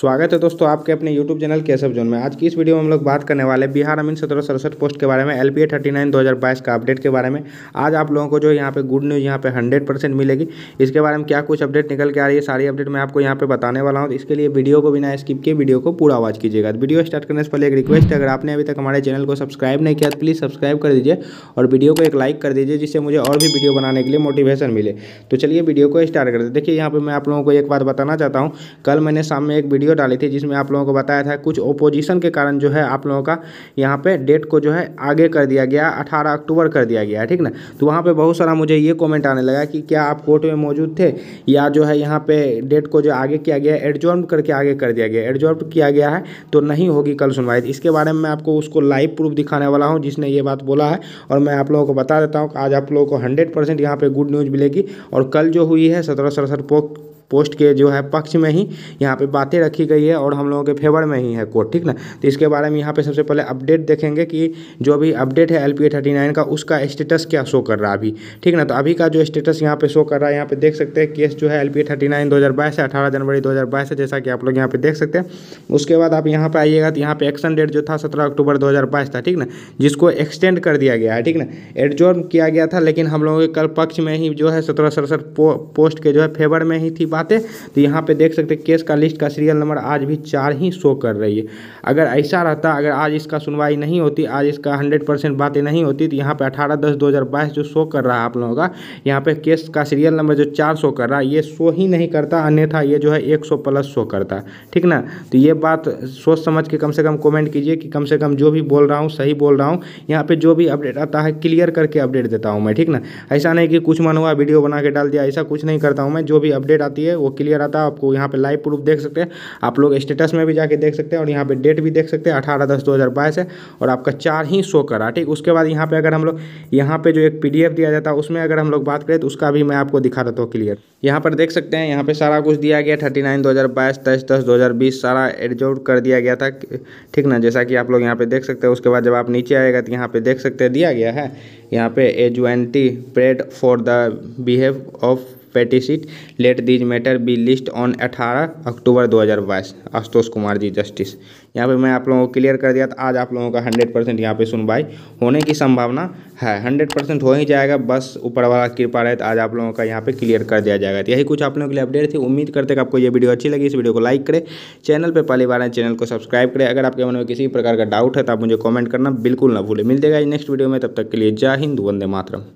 स्वागत है दोस्तों आपके अपने YouTube चैनल केसव जोन में आज की इस वीडियो में हम लोग बात करने वाले बिहार अमीन सत्रह सड़सठ पोस्ट के बारे में L P A thirty nine दो हज़ार बाईस का अपडेट के बारे में आज आप लोगों को जो यहाँ पे गुड न्यूज़ यहाँ पे हंड्रेड परसेंट मिलेगी इसके बारे में क्या कुछ अपडेट निकल के आ रही है सारी अपडेट मैं आपको यहाँ पे बताने वाला हूँ तो इसके लिए वीडियो को बिना स्किप किए वीडियो को पूरा वॉच कीजिएगा वीडियो स्टार्ट करने से पहले एक रिक्वेस्ट है अगर आपने अभी तक हमारे चैनल को सब्सक्राइब नहीं किया तो प्लीज़ सब्सक्राइब कर दीजिए और वीडियो को एक लाइक कर दीजिए जिससे मुझे और भी वीडियो बनाने के लिए मोटिवेशन मिले तो चलिए वीडियो को स्टार्ट कर देखिए यहाँ पर मैं आप लोगों को एक बात बताना चाहता हूँ कल मैंने शाम में एक वीडियो वीडियो डाली थी जिसमें आप लोगों को बताया था कुछ ओपोजिशन के कारण जो है आप लोगों का यहाँ पे डेट को जो है आगे कर दिया गया 18 अक्टूबर कर दिया गया ठीक ना तो वहाँ पे बहुत सारा मुझे ये कमेंट आने लगा कि क्या आप कोर्ट में मौजूद थे या जो है यहाँ पे डेट को जो आगे किया गया एडजॉर्ब करके आगे कर दिया गया एडजॉर्ब किया गया है तो नहीं होगी कल सुनवाई इसके बारे में मैं आपको उसको लाइव प्रूफ दिखाने वाला हूँ जिसने ये बात बोला है और मैं आप लोगों को बता देता हूँ आज आप लोगों को हंड्रेड परसेंट पे गुड न्यूज़ मिलेगी और कल जो हुई है सत्रह सड़सठ पोस्ट के जो है पक्ष में ही यहाँ पे बातें रखी गई है और हम लोगों के फेवर में ही है कोर्ट ठीक ना तो इसके बारे में यहाँ पे सबसे पहले अपडेट देखेंगे कि जो भी अपडेट है एल पी थर्टी नाइन का उसका स्टेटस क्या शो कर रहा है अभी ठीक ना तो अभी का जो स्टेटस यहाँ पे शो कर रहा है यहाँ पे देख सकते हैं केस जो है एल पी थर्टी नाइन दो हज़ार बाईस है अठारह जनवरी दो हज़ार बाईस है जैसा कि आप लोग यहाँ पे देख सकते हैं उसके बाद आप यहाँ पर आइएगा तो यहाँ पर एक्शन डेट जो था सत्रह अक्टूबर दो हज़ार बाईस था ठीक ना जिसको एक्सटेंड कर दिया गया है ठीक ना एडजॉर्म किया गया था लेकिन हम लोगों के कल पक्ष में ही जो है सत्रह सड़सठ पोस्ट के जो है फेवर में ही थी बात है तो यहाँ पे देख सकते हैं केस का लिस्ट का सीरियल नंबर आज भी चार ही शो कर रही है अगर ऐसा रहता अगर आज इसका सुनवाई नहीं होती आज इसका हंड्रेड परसेंट बातें नहीं होती तो यहाँ पर अठारह दस दो जो शो कर रहा है आप लोगों का यहाँ पर केस का सीरियल नंबर जो चार शो कर रहा है ये शो ही नहीं करता अन्यथा ये जो है एक सौ प्लस शो करता ठीक ना तो ये बात सोच समझ के कम से कम कमेंट कीजिए कि कम से कम जो भी बोल रहा हूँ सही बोल रहा हूँ यहाँ पे जो भी अपडेट आता है क्लियर करके अपडेट देता हूँ मैं ठीक ना ऐसा नहीं कि कुछ मन हुआ वीडियो बना के डाल दिया ऐसा कुछ नहीं करता हूँ मैं जो भी अपडेट आती है चाहिए वो क्लियर आता है आपको यहाँ पे लाइव प्रूफ देख सकते हैं आप लोग स्टेटस में भी जाके देख सकते हैं और यहाँ पे डेट भी देख सकते हैं अठारह दस दो हज़ार बाईस है और आपका चार ही शो करा ठीक उसके बाद यहाँ पे अगर हम लोग यहाँ पे जो एक पी दिया जाता है उसमें अगर हम लोग बात करें तो उसका भी मैं आपको दिखा देता हूँ क्लियर यहाँ पर देख सकते हैं यहाँ पर सारा कुछ दिया गया थर्टी नाइन दो हज़ार बाईस तेईस दस दो हज़ार बीस सारा एडजोर्ड कर दिया गया था ठीक ना जैसा कि आप लोग यहाँ पर देख सकते हैं उसके बाद जब आप नीचे आएगा तो यहाँ पर देख सकते हैं दिया गया है यहाँ पे एजुएंटी prayed for the behave of पेटिसिट let these matter be list on 18 October 2022 Ashutosh Kumar ji justice यहाँ पे मैं आप लोगों को क्लियर कर दिया था आज आप लोगों का 100 परसेंट यहाँ पे सुनवाई होने की संभावना है 100 परसेंट हो ही जाएगा बस ऊपर वाला कृपा रहे तो आज आप लोगों का यहाँ पे क्लियर कर दिया जाएगा तो यही कुछ आप लोगों के लिए अपडेट थी उम्मीद करते हैं आपको ये वीडियो अच्छी लगी इस वीडियो को लाइक करें चैनल पर पहली बार चैनल को सब्सक्राइब करें अगर आपके मन में किसी प्रकार का डाउट है तो आप मुझे कॉमेंट करना बिल्कुल ना भूलें मिल जाएगा नेक्स्ट वीडियो में तब तक के लिए जय हिंद वंदे मातरम